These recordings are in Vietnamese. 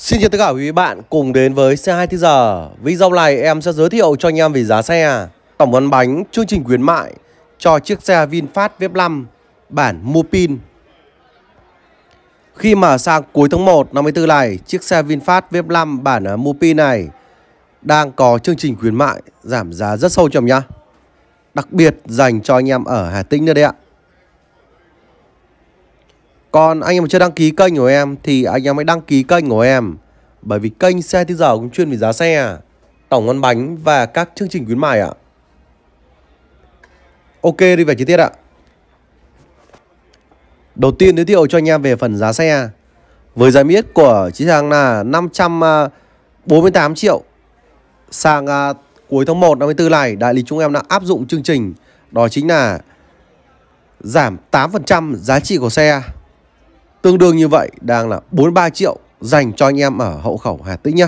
Xin chào tất cả quý bạn cùng đến với xe 2 thứ giờ Video này em sẽ giới thiệu cho anh em về giá xe Tổng văn bánh chương trình khuyến mại Cho chiếc xe VinFast V5 bản mupin Khi mà sang cuối tháng 1 năm 24 này Chiếc xe VinFast V5 bản mupin này Đang có chương trình khuyến mại giảm giá rất sâu cho em nhá Đặc biệt dành cho anh em ở Hà Tĩnh nữa đấy ạ còn anh em chưa đăng ký kênh của em thì anh em hãy đăng ký kênh của em bởi vì kênh xe thế giờ cũng chuyên về giá xe, tổng ngân bánh và các chương trình khuyến mại ạ. Ok đi về chi tiết ạ. Đầu tiên giới thiệu cho anh em về phần giá xe. Với giá miết của chiếc hàng là 548 triệu. Sang à, cuối tháng 1 năm 24 này, đại lý chúng em đã áp dụng chương trình đó chính là giảm 8% giá trị của xe Tương đương như vậy đang là 43 triệu dành cho anh em ở hậu khẩu Hà Tĩnh nhá.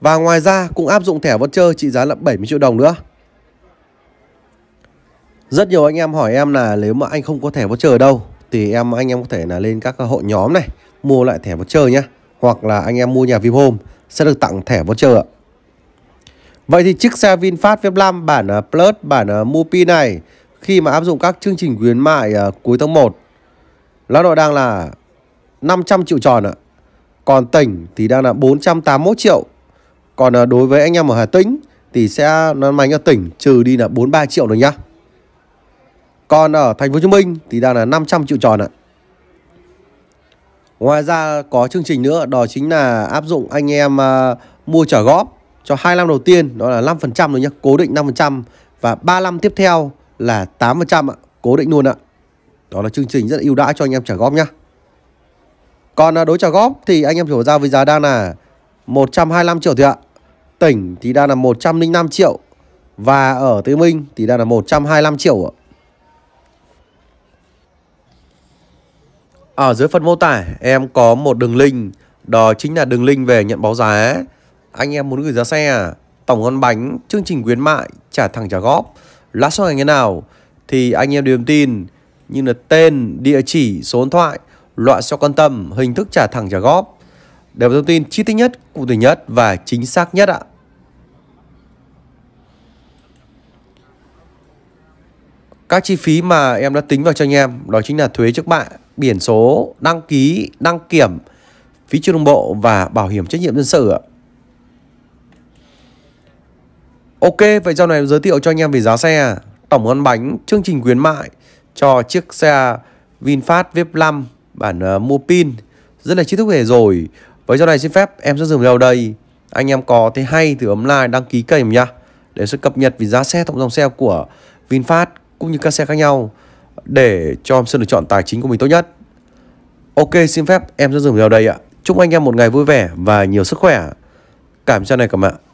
Và ngoài ra cũng áp dụng thẻ voucher trị giá là 70 triệu đồng nữa. Rất nhiều anh em hỏi em là nếu mà anh không có thẻ voucher ở đâu thì em anh em có thể là lên các hội nhóm này mua lại thẻ voucher nhá, hoặc là anh em mua nhà Vinhome sẽ được tặng thẻ voucher ạ. Vậy thì chiếc xe VinFast V5 bản ờ, Plus, bản ờ, Mopi này khi mà áp dụng các chương trình khuyến mại ờ, cuối tháng 1 Lão đội đang là 500 triệu tròn ạ. Còn tỉnh thì đang là 481 triệu. Còn à, đối với anh em ở Hà Tĩnh thì sẽ nó máy ở tỉnh trừ đi là 43 triệu rồi nhá. Còn ở thành phố Hồ Chí Minh thì đang là 500 triệu tròn ạ. Ngoài ra có chương trình nữa đó chính là áp dụng anh em à, mua trả góp cho 2 năm đầu tiên đó là 5% rồi nhá, cố định 5% và 3 năm tiếp theo là 8% ạ, cố định luôn ạ. Đó là chương trình rất là ưu đãi cho anh em trả góp nhá. Còn à, đối trả góp thì anh em hiểu ra với giá đang là 125 triệu thì ạ. Tỉnh thì đang là 105 triệu và ở Tây Minh thì đang là 125 triệu ạ. Ở dưới phần mô tả em có một đường link Đó chính là đường link về nhận báo giá Anh em muốn gửi giá xe Tổng con bánh, chương trình khuyến mại Trả thẳng trả góp Lát sau ngày thế nào Thì anh em điềm tin như là tên, địa chỉ, số điện thoại, loại xe quan tâm, hình thức trả thẳng trả góp để thông tin chi tiết nhất, cụ thể nhất và chính xác nhất ạ. Các chi phí mà em đã tính vào cho anh em đó chính là thuế trước bạ, biển số, đăng ký, đăng kiểm, phí chưa đồng bộ và bảo hiểm trách nhiệm dân sự ạ. Ok, vậy sau này giới thiệu cho anh em về giá xe, tổng ăn bánh, chương trình khuyến mại, cho chiếc xe VinFast VIP5 bản uh, ờ, mua pin rất là chi thức về rồi với cho này xin phép em sẽ dừng video đây anh em có thấy hay thì ấm like đăng ký kênh nha để sẽ cập nhật về giá xe tổng dòng xe của VinFast cũng như các xe khác nhau để cho em sự lựa chọn tài chính của mình tốt nhất Ok xin phép em sẽ dừng video đây ạ chúc anh em một ngày vui vẻ và nhiều sức khỏe cảm ơn này cảm bạn